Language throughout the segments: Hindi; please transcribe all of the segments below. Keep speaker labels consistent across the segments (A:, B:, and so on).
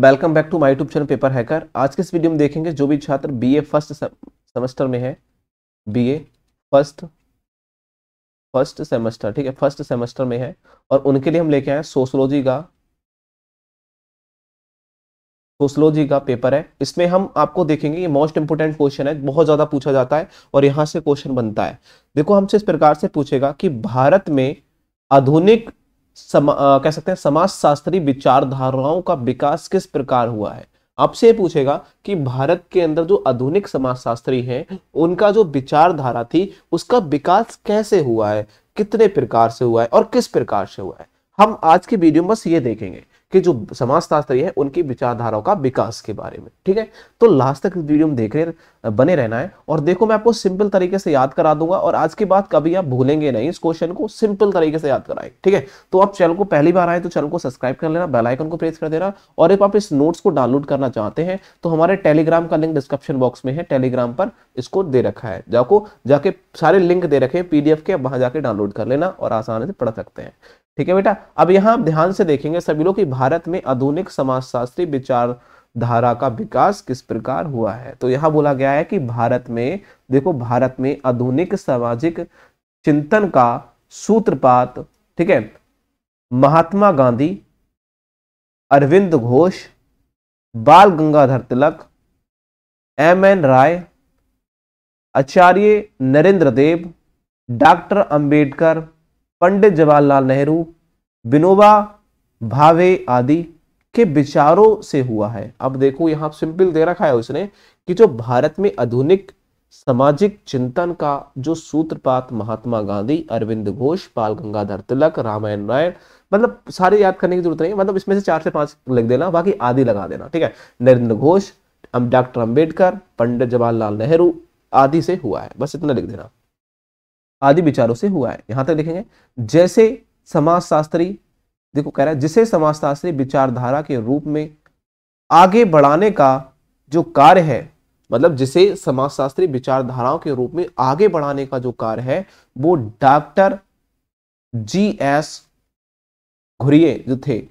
A: welcome back to my YouTube channel paper hacker आज के इस वीडियो में देखेंगे जो भी छात्र बीए फर्स्ट सेमेस्टर में है बीए फर्स्ट फर्स्ट सेमेस्टर ठीक है फर्स्ट सेमेस्टर में है और उनके लिए हम लेके आए सोशोलॉजी का सोशोलॉजी का पेपर है इसमें हम आपको देखेंगे ये मोस्ट इंपोर्टेंट क्वेश्चन है बहुत ज़्यादा पूछा जाता है और यहाँ से क्वेश्चन बनता है देखो हमसे इस प्रकार से पूछेगा कि भारत में आधुनिक सम, आ, कह सकते हैं समाज शास्त्री विचारधाराओं का विकास किस प्रकार हुआ है आपसे पूछेगा कि भारत के अंदर जो आधुनिक समाजशास्त्री हैं उनका जो विचारधारा थी उसका विकास कैसे हुआ है कितने प्रकार से हुआ है और किस प्रकार से हुआ है हम आज की वीडियो में बस ये देखेंगे कि जो समाजशास्त्री है उनकी विचारधाराओं का विकास के बारे में ठीक है तो लास्ट तक वीडियो में देख रहे बने रहना है और देखो मैं आपको सिंपल तरीके से याद करा दूंगा और आज के बाद कभी आप भूलेंगे नहीं इस क्वेश्चन को सिंपल तरीके से याद कराएंगे ठीक है तो आप चैनल को पहली बार आए तो चैनल को सब्सक्राइब कर लेना बेलाइकन को प्रेस कर देना और if आप इस नोट्स को डाउनलोड करना चाहते हैं तो हमारे टेलीग्राम का लिंक डिस्क्रिप्शन बॉक्स में है टेलीग्राम पर इसको दे रखा है जाको जाके सारे लिंक दे रखे पीडीएफ के वहां जाके डाउनलोड कर लेना और आसानी से पढ़ सकते हैं ठीक है बेटा अब यहाँ आप ध्यान से देखेंगे सभी लोग कि भारत में आधुनिक समाजशास्त्री विचारधारा का विकास किस प्रकार हुआ है तो यहाँ बोला गया है कि भारत में देखो भारत में आधुनिक सामाजिक चिंतन का सूत्रपात ठीक है महात्मा Gandhi Arvind Ghosh Bal Gangadhar Tilak M N Roy Acharya Narendra Dev doctor Ambedkar Pandit Jawaharlal Nehru Vinoba Bhave आदि के विचारों से हुआ है अब देखो यहां सिंपल दे रखा है उसने कि जो भारत में आधुनिक सामाजिक चिंतन का जो सूत्रपात महात्मा गांधी अरविंद घोष बाल गंगाधर तिलक रामायण राय मतलब सारे याद करने की जरूरत नहीं मतलब इसमें से चार से पांच लिख देना बाकी आदि लगा देना ठीक है नरेंद्र घोष डॉक्टर अम्बेडकर पंडित जवाहरलाल नेहरू आदि से हुआ है बस इतना लिख देना आदि विचारों से हुआ है यहां तक देखेंगे जैसे समाजशास्त्री देखो कह रहा है जिसे समाजशास्त्री विचारधारा के रूप में आगे बढ़ाने का जो कार्य है मतलब जिसे समाजशास्त्री विचारधाराओं के रूप में आगे बढ़ाने का जो कार्य है वो डॉक्टर जी एस घुरिये जो थे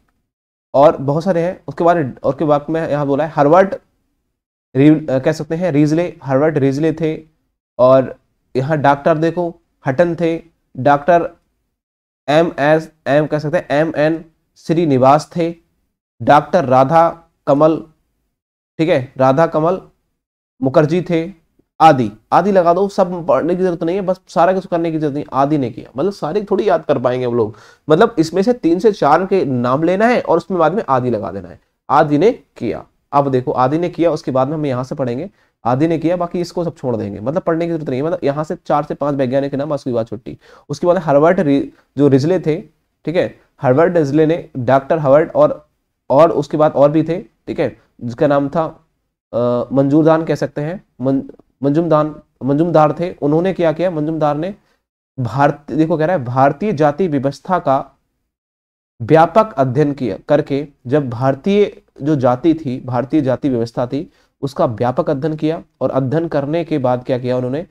A: और बहुत सारे हैं उसके बाद और के बाद में यहां बोला है हार्वर्ड कह सकते हैं रिजले हरवर्ट रिजले थे और यहां डॉक्टर देखो हटन थे डॉक्टर एम एस एम कह सकते हैं एम एन श्रीनिवास थे डॉक्टर राधा कमल ठीक है राधा कमल मुखर्जी थे आदि आदि लगा दो सब पढ़ने की जरूरत नहीं है बस सारा कुछ करने की जरूरत नहीं आदि ने किया मतलब सारे थोड़ी याद कर पाएंगे हम लोग मतलब इसमें से तीन से चार के नाम लेना है और उसमें बाद में आदि लगा देना है आदि ने किया अब देखो आदि ने किया उसके बाद में हम यहाँ से पढ़ेंगे आदि ने किया बाकी इसको सब छोड़ देंगे मतलब पढ़ने की जरूरत नहीं है मतलब यहाँ से चार से पांच वैज्ञानिक के नाम उसके बाद छुट्टी उसके बाद हर्बर्ट जो रिजले थे ठीक है हर्बर्ट रिजले ने डॉक्टर हर्बर्ट और और उसके बाद और भी थे ठीक है जिसका नाम था मंजूरदान कह सकते हैं मंजुमदान मंजुमदार थे उन्होंने क्या किया मंजुमदार ने भारतीय देखो कह रहा है भारतीय जाति व्यवस्था का व्यापक अध्ययन किया करके जब भारतीय जो जाति थी भारतीय जाति व्यवस्था थी उसका व्यापक अध्ययन किया और अध्ययन करने के बाद क्या किया उन्होंने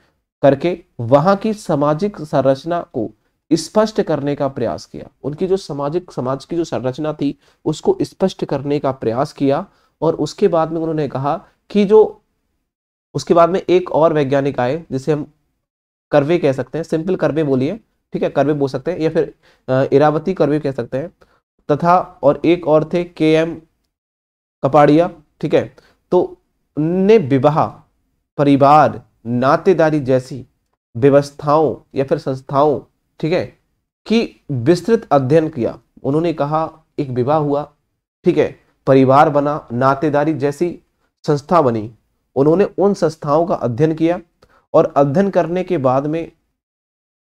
A: करके वहां की सामाजिक संरचना को स्पष्ट करने का प्रयास किया उनकी जो सामाजिक समाज की जो संरचना थी उसको स्पष्ट करने का प्रयास किया और उसके बाद में उन्होंने कहा कि जो उसके बाद में एक और वैज्ञानिक आए जिसे हम करवे कह सकते हैं सिंपल करवे बोलिए ठीक है कर्वे बोल सकते हैं या फिर इरावती कर्वे कह सकते हैं तथा और एक और थे के एम कपाड़िया ठीक है तो ने विवाह परिवार नातेदारी जैसी व्यवस्थाओं या फिर संस्थाओं ठीक है कि विस्तृत अध्ययन किया उन्होंने कहा एक विवाह हुआ ठीक है परिवार बना नातेदारी जैसी संस्था बनी उन्होंने उन संस्थाओं का अध्ययन किया और अध्ययन करने के बाद में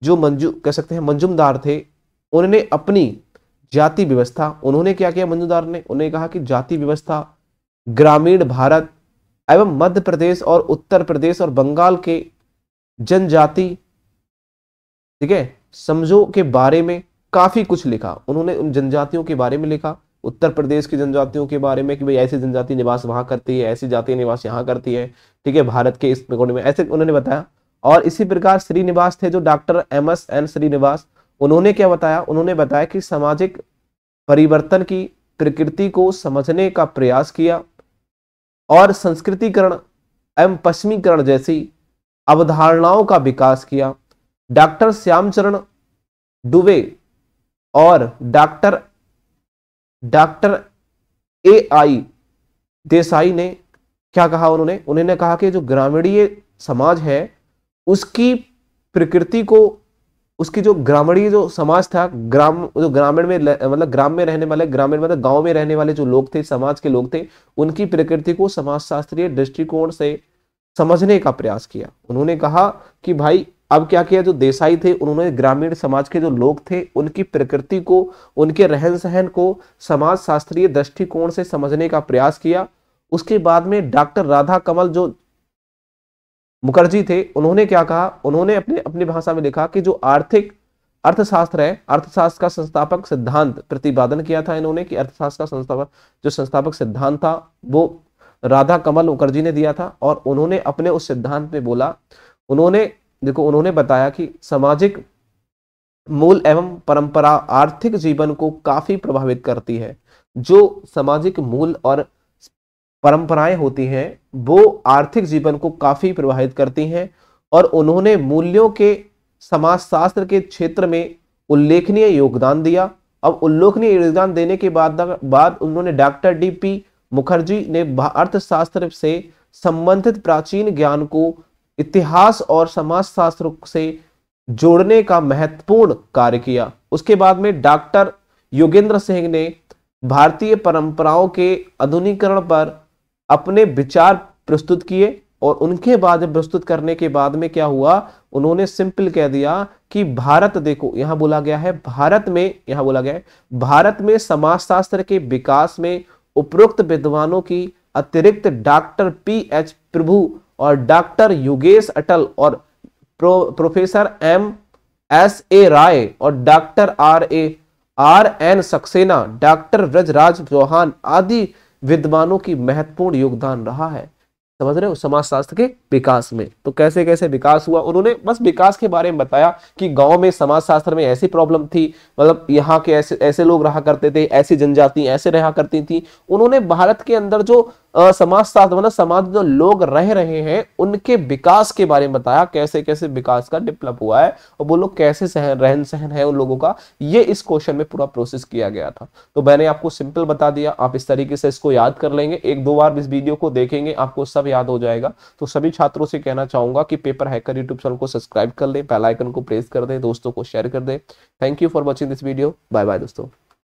A: जो मंजू कह सकते हैं मंजुमदार थे उन्होंने अपनी जाति व्यवस्था उन्होंने क्या किया मंजुमदार ने उन्होंने कहा कि जाति व्यवस्था ग्रामीण भारत एवं मध्य प्रदेश और उत्तर प्रदेश और बंगाल के जनजाति ठीक है समझो के बारे में काफी कुछ लिखा उन्होंने उन जनजातियों के बारे में लिखा उत्तर प्रदेश की जनजातियों के बारे में कि भाई ऐसी जनजाति निवास वहां करती है ऐसी जाति निवास यहाँ करती है ठीक है भारत के इस में ऐसे उन्होंने बताया और इसी प्रकार श्रीनिवास थे जो doctor M S N Srinivas उन्होंने क्या बताया उन्होंने बताया कि सामाजिक परिवर्तन की प्रकृति को समझने का प्रयास किया और संस्कृतिकरण एवं पश्चिमीकरण जैसी अवधारणाओं का विकास किया डॉक्टर श्यामचरण दुबे और doctor doctor A I Desai ने क्या कहा उन्होंने उन्होंने कहा कि जो ग्रामीणीय समाज है उसकी प्रकृति को उसकी जो ग्रामीणीय जो समाज था ग्राम जो ग्रामीण में मतलब ग्राम में रहने वाले ग्रामीण मतलब गांव में रहने वाले जो लोग थे समाज के लोग थे उनकी प्रकृति को समाजशास्त्रीय दृष्टिकोण से समझने का प्रयास किया उन्होंने कहा कि भाई अब क्या किया जो देसाई थे उन्होंने ग्रामीण समाज के जो लोग थे उनकी प्रकृति को उनके रहन सहन को समाज शास्त्रीय दृष्टिकोण से समझने का प्रयास किया उसके बाद में डॉक्टर राधा कमल जो मुखर्जी थे उन्होंने क्या कहा उन्होंने अपने अपनी भाषा में लिखा कि जो आर्थिक अर्थशास्त्र है अर्थशास्त्र का संस्थापक सिद्धांत प्रतिपादन किया था इन्होंने कि अर्थशास्त्र का संस्थापक जो संस्थापक सिद्धांत था वो राधा कमल मुखर्जी ने दिया था और उन्होंने अपने उस सिद्धांत में बोला उन्होंने देखो उन्होंने बताया कि सामाजिक मूल एवं परंपरा आर्थिक जीवन को काफी प्रभावित करती है जो सामाजिक मूल और परंपराएं होती हैं वो आर्थिक जीवन को काफ़ी प्रभावित करती हैं और उन्होंने मूल्यों के समाजशास्त्र के क्षेत्र में उल्लेखनीय योगदान दिया अब उल्लेखनीय योगदान देने के बाद बाद उन्होंने डॉक्टर डी पी मुखर्जी ने अर्थशास्त्र से संबंधित प्राचीन ज्ञान को इतिहास और समाजशास्त्र से जोड़ने का महत्वपूर्ण कार्य किया उसके बाद में डॉक्टर योगेंद्र सिंह ने भारतीय परंपराओं के आधुनिकरण पर अपने विचार प्रस्तुत किए और उनके बाद प्रस्तुत करने के बाद में क्या हुआ उन्होंने सिंपल कह दिया कि भारत देखो यहाँ बोला गया है भारत में यहां बोला गया है भारत में समाजशास्त्र के विकास में उपरोक्त विद्वानों की अतिरिक्त डॉक्टर पी एच प्रभु और डॉक्टर योगेश अटल और pro, professor M S A Roy और doctor R A R N Saxena doctor Brajraj Chauhan आदि विद्वानों की महत्वपूर्ण योगदान रहा है समझ रहे हो समाजशास्त्र के विकास में तो कैसे कैसे विकास हुआ उन्होंने बस विकास के बारे में बताया कि गांव में समाजशास्त्र में ऐसी प्रॉब्लम थी मतलब यहाँ के ऐसे ऐसे लोग रहा करते थे ऐसी जनजाति ऐसे रहा करती थी उन्होंने भारत के अंदर जो समाज शास्त्र मतलब समाज जो लोग रह रहे हैं उनके विकास के बारे में बताया कैसे कैसे विकास का डेवलप हुआ है और वो लोग कैसे सहन रहन सहन है उन लोगों का ये इस क्वेश्चन में पूरा प्रोसेस किया गया था तो मैंने आपको सिंपल बता दिया आप इस तरीके से इसको याद कर लेंगे एक दो बार इस वीडियो को देखेंगे आपको सब याद हो जाएगा तो सभी छात्रों से कहना चाहूंगा कि पेपर हैकर यूट्यूब चैनल को सब्सक्राइब कर लें बेलाइकन को प्रेस कर दें दोस्तों को शेयर कर दें thank you for watching this video bye bye दोस्तों